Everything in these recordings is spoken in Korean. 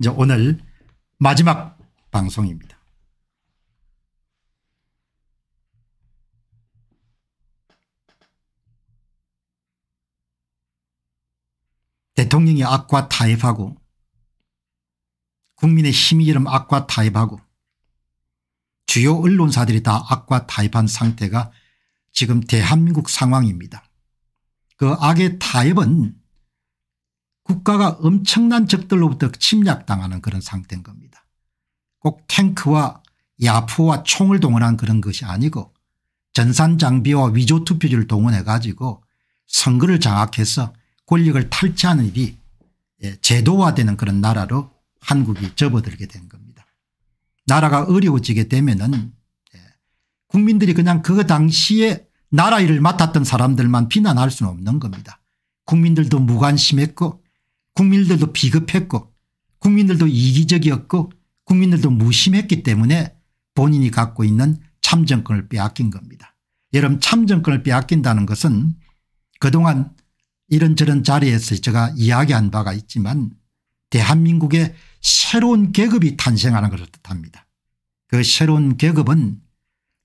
이제 오늘 마지막 방송입니다. 대통령이 악과 타협하고 국민의 힘이 이름 악과 타협하고 주요 언론사들이 다 악과 타협한 상태가 지금 대한민국 상황입니다. 그 악의 타협은 국가가 엄청난 적들로부터 침략당하는 그런 상태인 겁니다. 꼭 탱크와 야포와 총을 동원한 그런 것이 아니고 전산 장비와 위조 투표지를 동원해 가지고 선거를 장악해서 권력을 탈취하는 일이 예, 제도화되는 그런 나라로 한국이 접어들게 된 겁니다. 나라가 어려워지게 되면은 예, 국민들이 그냥 그 당시에 나라 일을 맡았던 사람들만 비난할 수는 없는 겁니다. 국민들도 무관심했고 국민들도 비겁했고 국민들도 이기적이었고 국민들도 무심했기 때문에 본인이 갖고 있는 참정권을 빼앗긴 겁니다. 여러분 참정권을 빼앗긴다는 것은 그동안 이런저런 자리에서 제가 이야기한 바가 있지만 대한민국의 새로운 계급이 탄생하는 것을 뜻합니다. 그 새로운 계급은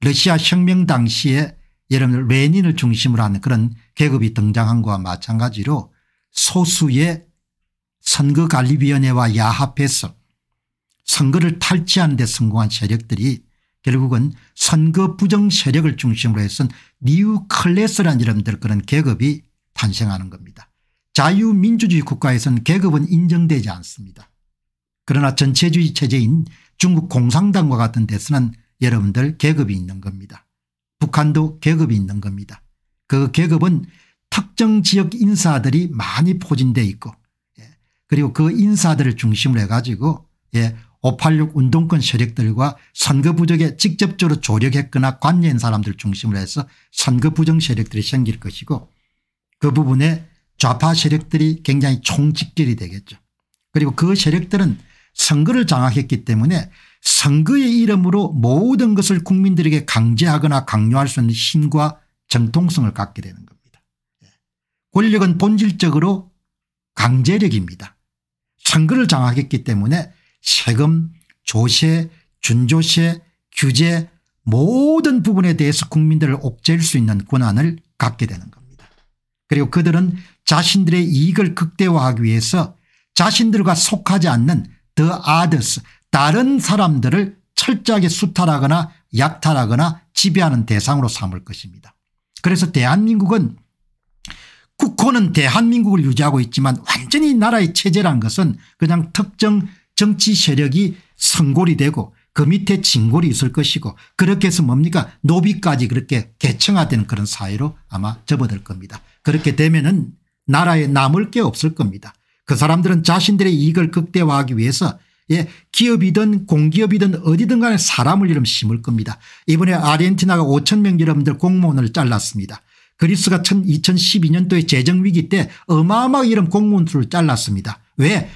러시아 혁명 당시에 여러분 레닌을 중심으로 하는 그런 계급이 등장한 것과 마찬가지로 소수의 선거관리위원회와 야합해서 선거를 탈취하는 데 성공한 세력들이 결국은 선거 부정 세력을 중심으로 해서 뉴 클래스라는 이름들 그런 계급이 탄생하는 겁니다. 자유민주주의 국가에서는 계급은 인정되지 않습니다. 그러나 전체주의 체제인 중국 공산당과 같은 데서는 여러분들 계급이 있는 겁니다. 북한도 계급이 있는 겁니다. 그 계급은 특정 지역 인사들이 많이 포진돼 있고 그리고 그 인사들을 중심으로 해가지고 예, 586 운동권 세력들과 선거 부정에 직접적으로 조력했거나 관여한 사람들 중심으로 해서 선거 부정 세력들이 생길 것이고 그 부분에 좌파 세력들이 굉장히 총집결이 되겠죠. 그리고 그 세력들은 선거를 장악했기 때문에 선거의 이름으로 모든 것을 국민들에게 강제하거나 강요할 수 있는 힘과 정통성을 갖게 되는 겁니다. 예. 권력은 본질적으로 강제력입니다. 상거를 장악했기 때문에 세금 조세 준조세 규제 모든 부분에 대해서 국민들을 옥죄할수 있는 권한을 갖게 되는 겁니다. 그리고 그들은 자신들의 이익을 극대화하기 위해서 자신들과 속하지 않는 더 아더스 다른 사람들을 철저하게 수탈하거나 약탈하거나 지배하는 대상으로 삼을 것입니다. 그래서 대한민국은 국호는 대한민국을 유지하고 있지만 완전히 나라의 체제란 것은 그냥 특정 정치 세력이 선골이 되고 그 밑에 진골이 있을 것이고 그렇게 해서 뭡니까 노비까지 그렇게 개층화되는 그런 사회로 아마 접어들 겁니다. 그렇게 되면은 나라에 남을 게 없을 겁니다. 그 사람들은 자신들의 이익을 극대화하기 위해서 예, 기업이든 공기업이든 어디든 간에 사람을 이름 심을 겁니다. 이번에 아르헨티나가 5천 명 여러분들 공무원을 잘랐습니다. 그리스가 2 0 1 2년도에 재정위기 때 어마어마하게 이런 공무원 수를 잘랐습니다. 왜?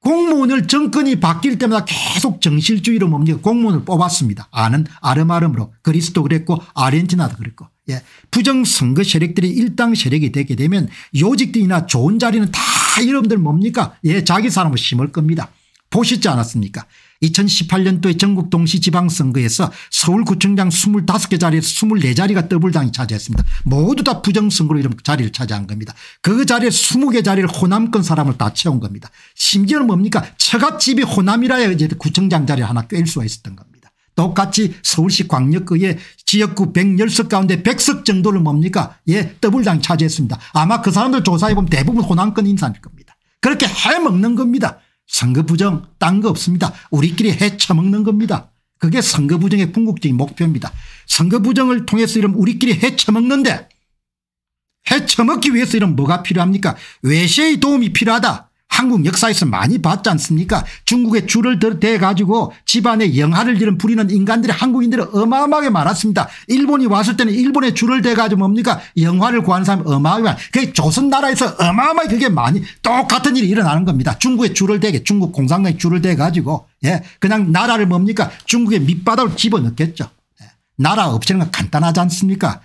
공무원을 정권이 바뀔 때마다 계속 정실주의로 뭡니까 공무원을 뽑았습니다. 아는 아름아름으로 그리스도 그랬고 아르헨티나도 그랬고 예. 부정선거 세력들이 일당 세력이 되게 되면 요직들이나 좋은 자리는 다 이름들 뭡니까 예 자기 사람을 심을 겁니다. 보시지 않았습니까 2018년도에 전국 동시지방선거에서 서울구청장 25개 자리에서 24자리가 더블당이 차지했습니다. 모두 다 부정선거로 이런 자리를 차지한 겁니다. 그 자리에 20개 자리를 호남권 사람을 다 채운 겁니다. 심지어는 뭡니까 처갓집이 호남이라야 이제 구청장 자리를 하나 꿰일 수가 있었던 겁니다. 똑같이 서울시 광역구의 지역구 110석 가운데 100석 정도를 뭡니까 예 더블당이 차지했습니다. 아마 그 사람들 조사해보면 대부분 호남권 인사일 겁니다. 그렇게 해먹는 겁니다. 선거 부정 딴 거 없습니다. 우리끼리 헤쳐먹는 겁니다. 그게 선거 부정의 궁극적인 목표입니다. 선거 부정을 통해서 이런 우리끼리 헤쳐먹는데헤쳐먹기 위해서 이런 뭐가 필요합니까? 외세의 도움이 필요하다. 한국 역사에서 많이 봤지 않습니까 중국의 줄을 대 가지고 집안에 영화를 지른 부리는 인간들이 한국인들이 어마어마하게 많았습니다. 일본이 왔을 때는 일본의 줄을 대 가지고 뭡니까 영화를 구하는 사람이 어마어마해게 그게 조선 나라에서 어마어마하게 그게 많이 똑같은 일이 일어나는 겁니다. 중국의 줄을 대게 중국 공산당의 줄을 대 가지고 예 그냥 나라를 뭡니까 중국의 밑바닥으로 집어넣겠죠. 예, 나라 없애는 건 간단하지 않습니까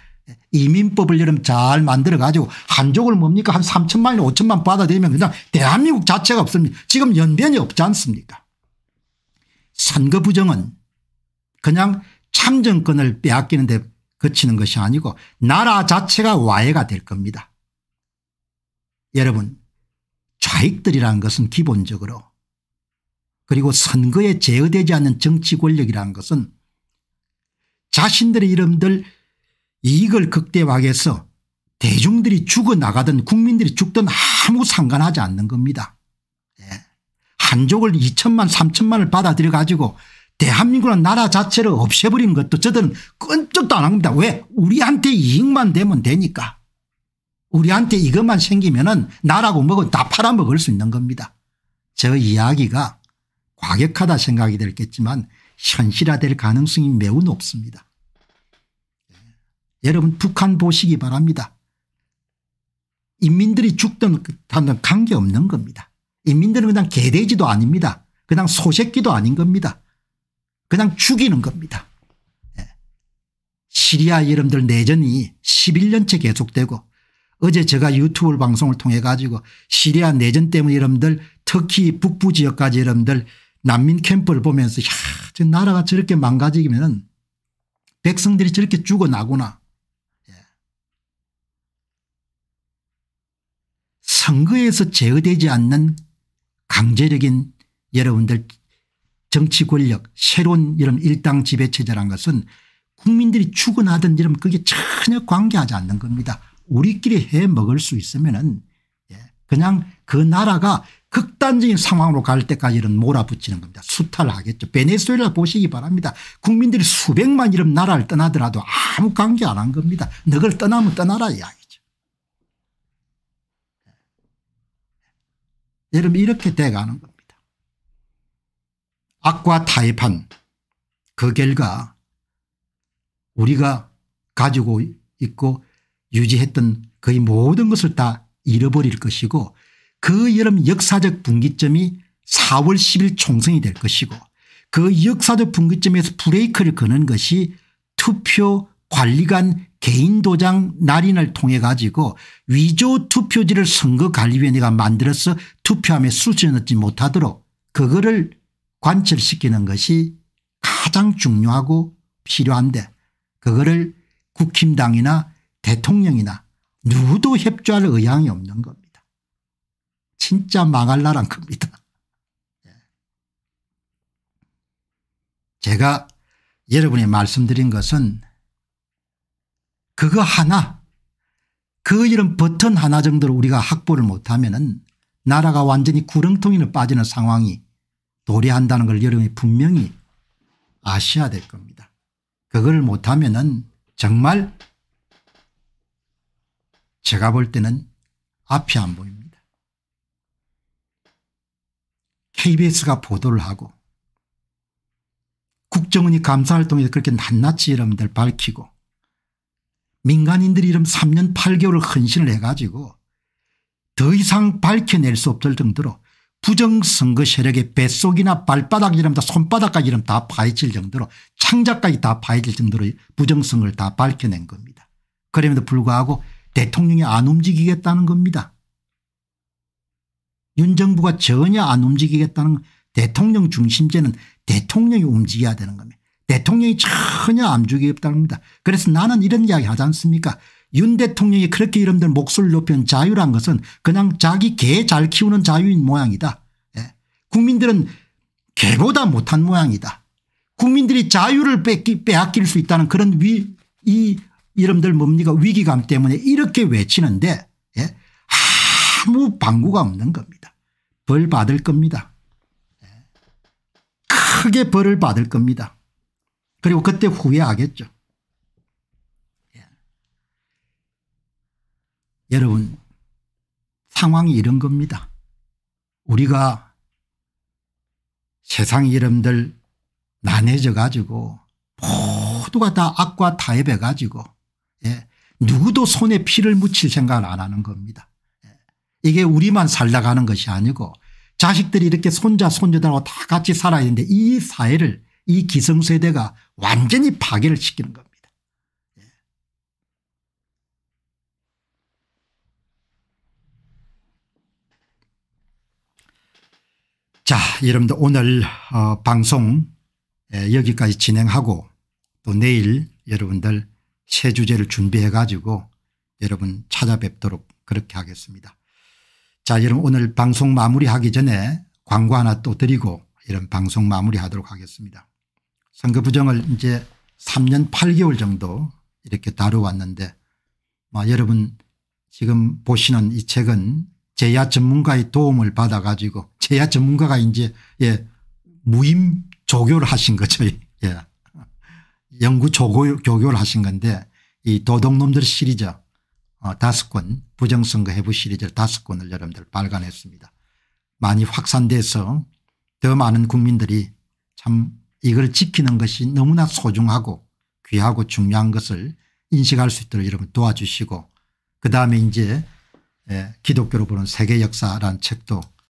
이민법을 여러분 잘 만들어 가지고 한족을 뭡니까 한3천만이 5천만 받아들이면 그냥 대한민국 자체가 없습니다. 지금 연변이 없지 않습니까 선거 부정은 그냥 참정권을 빼앗기는 데 그치는 것이 아니고 나라 자체가 와해가 될 겁니다. 여러분 좌익들이라는 것은 기본적으로 그리고 선거에 제어되지 않는 정치 권력이라는 것은 자신들의 이름들 이익을 극대화해서 대중들이 죽어나가든 국민들이 죽든 아무 상관하지 않는 겁니다. 예. 한족을 2천만 3천만을 받아들여 가지고 대한민국은 나라 자체를 없애버린 것도 저들은 끈적도 안한 겁니다. 왜 우리한테 이익만 되면 되니까 우리한테 이것만 생기면 은 나라고 먹은 다 팔아먹을 수 있는 겁니다. 저 이야기가 과격하다 생각이 들겠지만 현실화될 가능성이 매우 높습니다. 여러분 북한 보시기 바랍니다. 인민들이 죽든 다든 관계없는 겁니다. 인민들은 그냥 개돼지도 아닙니다. 그냥 소새끼도 아닌 겁니다. 그냥 죽이는 겁니다. 예. 시리아 여러분들 내전이 11년째 계속되고 어제 제가 유튜브 방송을 통해 가지고 시리아 내전 때문에 여러분들 특히 북부 지역까지 여러분들 난민 캠프를 보면서 야, 저 나라가 저렇게 망가지면 백성들이 저렇게 죽어나구나 선거에서 제어되지 않는 강제적인 여러분들 정치 권력 새로운 이런 일당 지배 체제란 것은 국민들이 죽어하든 이런 그게 전혀 관계하지 않는 겁니다. 우리끼리 해 먹을 수 있으면은 예, 그냥 그 나라가 극단적인 상황으로 갈 때까지 는 몰아붙이는 겁니다. 수탈하겠죠. 베네수엘라 보시기 바랍니다. 국민들이 수백만 이런 나라를 떠나더라도 아무 관계 안 한 겁니다. 너를 떠나면 떠나라 이야기. 여러분 이렇게 돼가는 겁니다. 악과 타협한 그 결과 우리가 가지고 있고 유지했던 거의 모든 것을 다 잃어버릴 것이고 그 여름 역사적 분기점이 4월 10일 총선이 될 것이고 그 역사적 분기점에서 브레이크를 거는 것이 투표 관리관 개인 도장 날인을 통해 가지고 위조 투표지를 선거관리위원회가 만들어서 투표함에 수준하지 못하도록 그거를 관철시키는 것이 가장 중요하고 필요한데 그거를 국힘당이나 대통령이나 누구도 협조할 의향이 없는 겁니다. 진짜 망할 나란 겁니다. 예. 제가 여러분이 말씀드린 것은 그거 하나 그 이런 버튼 하나 정도를 우리가 확보를 못하면 은 나라가 완전히 구렁텅이로 빠지는 상황이 도래한다는 걸 여러분이 분명히 아셔야 될 겁니다. 그걸 못하면 은 정말 제가 볼 때는 앞이 안 보입니다. KBS가 보도를 하고 국정원이 감사활통해서 그렇게 낱낱이 여러분들 밝히고 민간인들이 이름 3년 8개월 헌신을 해가지고 더 이상 밝혀낼 수 없을 정도로 부정선거 세력의 뱃속이나 발바닥 이름 다 손바닥까지 이름 다 파헤칠 정도로 창작까지다 파헤칠 정도로 부정성을 다 밝혀낸 겁니다. 그럼에도 불구하고 대통령이 안 움직이겠다는 겁니다. 윤 정부가 전혀 안 움직이겠다는 대통령 중심제는 대통령이 움직여야 되는 겁니다. 대통령이 전혀 암주이 없답니다. 그래서 나는 이런 이야기 하지 않습니까 윤 대통령이 그렇게 이름들 목소리를 높인 자유란 것은 그냥 자기 개 잘 키우는 자유인 모양이다. 예. 국민들은 개보다 못한 모양이다. 국민들이 자유를 뺏기, 빼앗길 수 있다는 그런 위, 이 이름들 뭡니까 위기감 때문에 이렇게 외치는데 예. 아무 방구가 없는 겁니다. 벌 받을 겁니다. 예. 크게 벌을 받을 겁니다. 그리고 그때 후회하겠죠. 예. 여러분 상황이 이런 겁니다. 우리가 세상 이름들 난해져 가지고 모두가 다 악과 타협해 가지고 예. 누구도 손에 피를 묻힐 생각을 안 하는 겁니다. 예. 이게 우리만 살다 가는 것이 아니고 자식들이 이렇게 손자 손녀들하고 다 같이 살아야 되는데 이 사회를 이 기성세대가 완전히 파괴를 시키는 겁니다. 예. 자 여러분들 오늘 어, 방송 예, 여기까지 진행하고 또 내일 여러분들 새 주제를 준비해 가지고 여러분 찾아뵙도록 그렇게 하겠습니다. 자 여러분 오늘 방송 마무리하기 전에 광고 하나 또 드리고 이런 방송 마무리하도록 하겠습니다. 선거 부정을 이제 3년 8개월 정도 이렇게 다루왔는데 뭐 여러분 지금 보시는 이 책은 제야 전문가의 도움을 받아 가지고 제야 전문가가 이제 예 무임 조교를 하신 거죠. 예. 예. 연구 조교를 하신 건데 이 도둑놈들 시리즈 어, 다섯 권 부정선거 해부 시리즈 다섯 권을 여러분들 발간했습니다. 많이 확산돼서 더 많은 국민들이 참 이걸 지키는 것이 너무나 소중하고 귀하고 중요한 것을 인식할 수 있도록 여러분 도와주시고 그다음에 이제 예, 기독교로 보는 세계 역사라는 책도